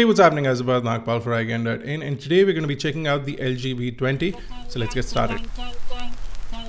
Hey, what's happening guys, It's Nagpal for iGain.in and today we're going to be checking out the LG V20. So let's get started. Now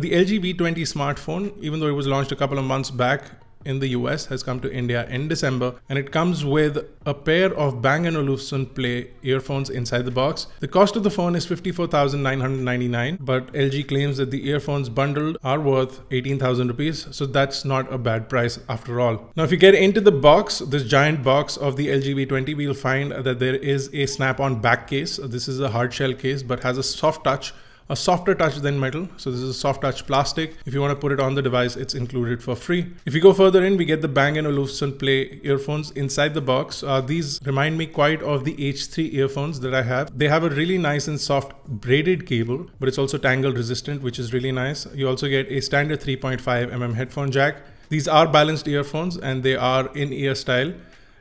the LG V20 smartphone, even though it was launched a couple of months back, in the US has come to India in December and it comes with a pair of Bang & Olufsen Play earphones inside the box. The cost of the phone is 54999 but LG claims that the earphones bundled are worth 18000 rupees so that's not a bad price after all. Now if you get into the box, this giant box of the LG V20 we'll find that there is a snap-on back case. This is a hard shell case but has a soft touch a softer touch than metal. So this is a soft touch plastic. If you want to put it on the device, it's included for free. If you go further in, we get the Bang & Olufsen Play earphones inside the box. Uh, these remind me quite of the H3 earphones that I have. They have a really nice and soft braided cable, but it's also tangle resistant, which is really nice. You also get a standard 3.5 mm headphone jack. These are balanced earphones and they are in-ear style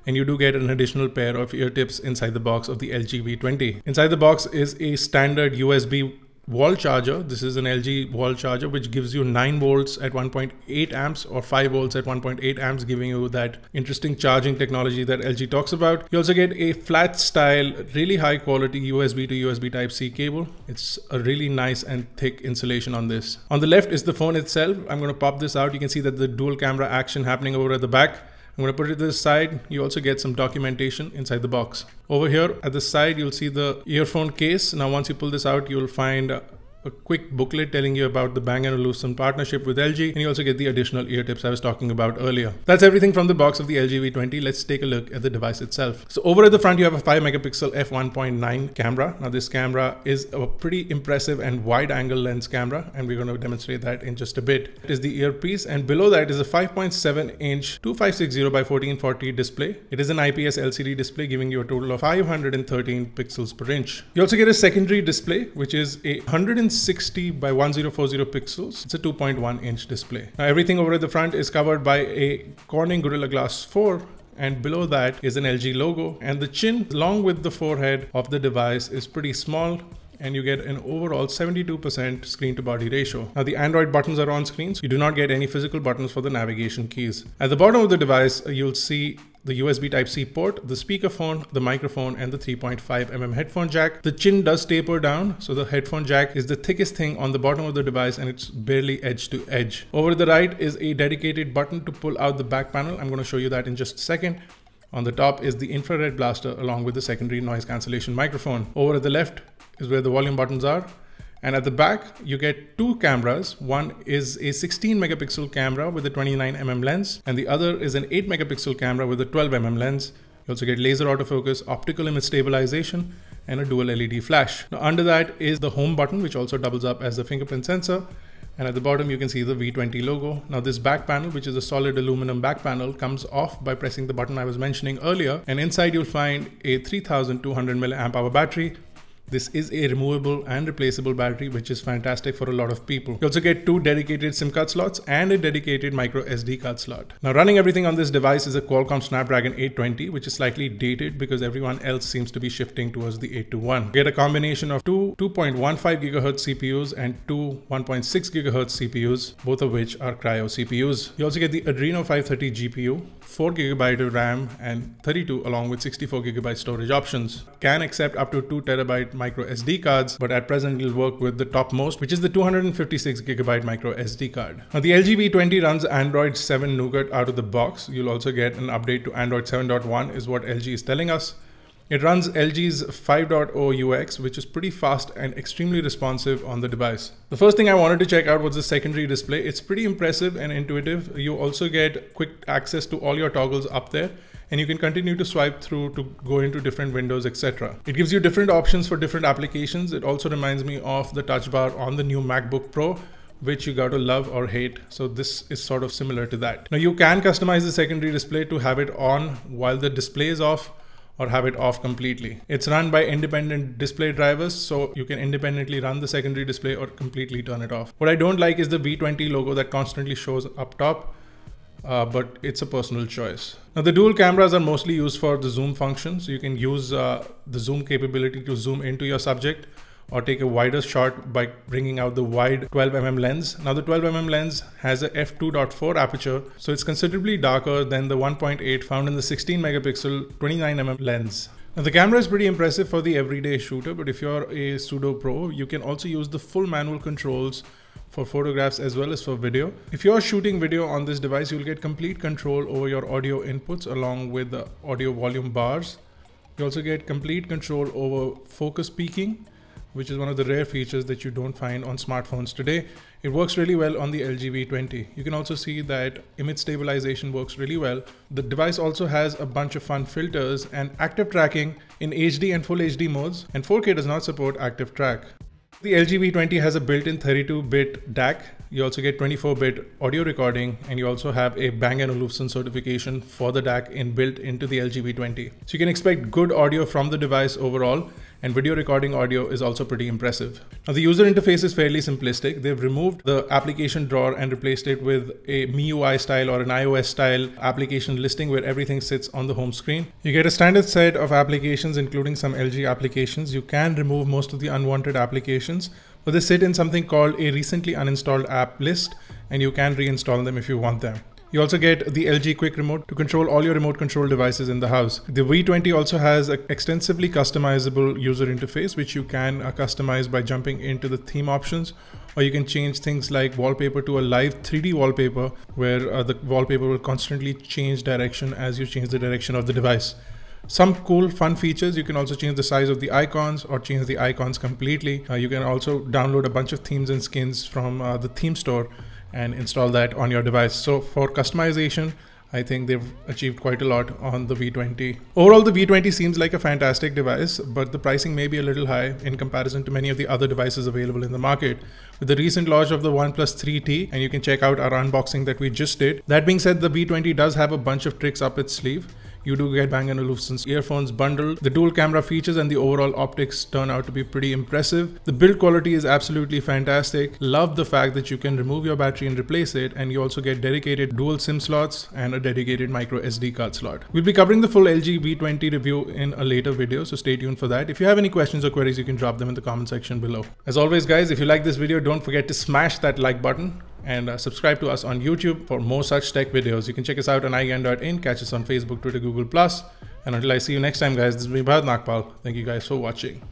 and you do get an additional pair of ear tips inside the box of the LG V20. Inside the box is a standard USB wall charger. This is an LG wall charger, which gives you 9 volts at 1.8 amps or 5 volts at 1.8 amps, giving you that interesting charging technology that LG talks about. You also get a flat style, really high quality USB to USB type C cable. It's a really nice and thick insulation on this. On the left is the phone itself. I'm going to pop this out. You can see that the dual camera action happening over at the back. I'm going to put it to the side. You also get some documentation inside the box. Over here at the side, you'll see the earphone case. Now, once you pull this out, you'll find a quick booklet telling you about the Bang & Olufsen partnership with LG, and you also get the additional ear tips I was talking about earlier. That's everything from the box of the LG V20. Let's take a look at the device itself. So over at the front, you have a 5 megapixel f1.9 camera. Now this camera is a pretty impressive and wide angle lens camera, and we're going to demonstrate that in just a bit. It is the earpiece, and below that is a 5.7 inch 2560 by 1440 display. It is an IPS LCD display, giving you a total of 513 pixels per inch. You also get a secondary display, which is a 160 1060 by 1040 pixels. It's a 2.1 inch display. Now everything over at the front is covered by a Corning Gorilla Glass 4 and below that is an LG logo and the chin along with the forehead of the device is pretty small and you get an overall 72% screen to body ratio. Now the Android buttons are on screens. So you do not get any physical buttons for the navigation keys. At the bottom of the device, you'll see the USB Type-C port, the speakerphone, the microphone, and the 3.5mm headphone jack. The chin does taper down, so the headphone jack is the thickest thing on the bottom of the device and it's barely edge to edge. Over the right is a dedicated button to pull out the back panel. I'm going to show you that in just a second. On the top is the infrared blaster along with the secondary noise cancellation microphone. Over at the left is where the volume buttons are and at the back, you get two cameras. One is a 16 megapixel camera with a 29 mm lens, and the other is an 8 megapixel camera with a 12 mm lens. You also get laser autofocus, optical image stabilization, and a dual LED flash. Now under that is the home button, which also doubles up as the fingerprint sensor. And at the bottom, you can see the V20 logo. Now this back panel, which is a solid aluminum back panel, comes off by pressing the button I was mentioning earlier. And inside you'll find a 3200 mAh battery this is a removable and replaceable battery, which is fantastic for a lot of people. You also get two dedicated SIM card slots and a dedicated micro SD card slot. Now running everything on this device is a Qualcomm Snapdragon 820, which is slightly dated because everyone else seems to be shifting towards the 821. Get a combination of two 2.15 GHz CPUs and two 1.6 GHz CPUs, both of which are cryo CPUs. You also get the Adreno 530 GPU, 4 GB of RAM and 32 along with 64 GB storage options. Can accept up to 2 TB micro SD cards, but at present it'll work with the topmost, which is the 256 gigabyte micro SD card. Now the LG V20 runs Android 7 Nougat out of the box. You'll also get an update to Android 7.1 is what LG is telling us. It runs LG's 5.0 UX, which is pretty fast and extremely responsive on the device. The first thing I wanted to check out was the secondary display. It's pretty impressive and intuitive. You also get quick access to all your toggles up there and you can continue to swipe through to go into different windows, etc. It gives you different options for different applications. It also reminds me of the touch bar on the new MacBook Pro, which you got to love or hate. So this is sort of similar to that. Now you can customize the secondary display to have it on while the display is off or have it off completely. It's run by independent display drivers, so you can independently run the secondary display or completely turn it off. What I don't like is the v 20 logo that constantly shows up top uh, but it's a personal choice. Now the dual cameras are mostly used for the zoom function. So you can use uh, the zoom capability to zoom into your subject or take a wider shot by bringing out the wide 12mm lens. Now the 12mm lens has a f2.4 aperture, so it's considerably darker than the 1.8 found in the 16 megapixel 29mm lens the camera is pretty impressive for the everyday shooter, but if you're a pseudo pro, you can also use the full manual controls for photographs as well as for video. If you're shooting video on this device, you'll get complete control over your audio inputs along with the audio volume bars. You also get complete control over focus peaking, which is one of the rare features that you don't find on smartphones today. It works really well on the LG V20. You can also see that image stabilization works really well. The device also has a bunch of fun filters and active tracking in HD and full HD modes, and 4K does not support active track. The LG V20 has a built-in 32-bit DAC. You also get 24-bit audio recording, and you also have a Bang & Olufsen certification for the DAC inbuilt into the LG V20. So you can expect good audio from the device overall, and video recording audio is also pretty impressive. Now the user interface is fairly simplistic. They've removed the application drawer and replaced it with a MIUI style or an iOS style application listing where everything sits on the home screen. You get a standard set of applications including some LG applications. You can remove most of the unwanted applications but they sit in something called a recently uninstalled app list and you can reinstall them if you want them. You also get the LG Quick Remote to control all your remote control devices in the house. The V20 also has an extensively customizable user interface, which you can uh, customize by jumping into the theme options or you can change things like wallpaper to a live 3D wallpaper where uh, the wallpaper will constantly change direction as you change the direction of the device. Some cool fun features, you can also change the size of the icons or change the icons completely. Uh, you can also download a bunch of themes and skins from uh, the theme store and install that on your device. So for customization, I think they've achieved quite a lot on the V20. Overall, the V20 seems like a fantastic device, but the pricing may be a little high in comparison to many of the other devices available in the market. With the recent launch of the OnePlus 3T, and you can check out our unboxing that we just did. That being said, the V20 does have a bunch of tricks up its sleeve you do get Bang & Olufsen's earphones bundled. The dual camera features and the overall optics turn out to be pretty impressive. The build quality is absolutely fantastic. Love the fact that you can remove your battery and replace it and you also get dedicated dual SIM slots and a dedicated micro SD card slot. We'll be covering the full LG V20 review in a later video so stay tuned for that. If you have any questions or queries you can drop them in the comment section below. As always guys if you like this video don't forget to smash that like button and uh, subscribe to us on YouTube for more such tech videos. You can check us out on IGN.in, catch us on Facebook, Twitter, Google+. And until I see you next time, guys, this is me, Bharat Nagpal. Thank you guys for watching.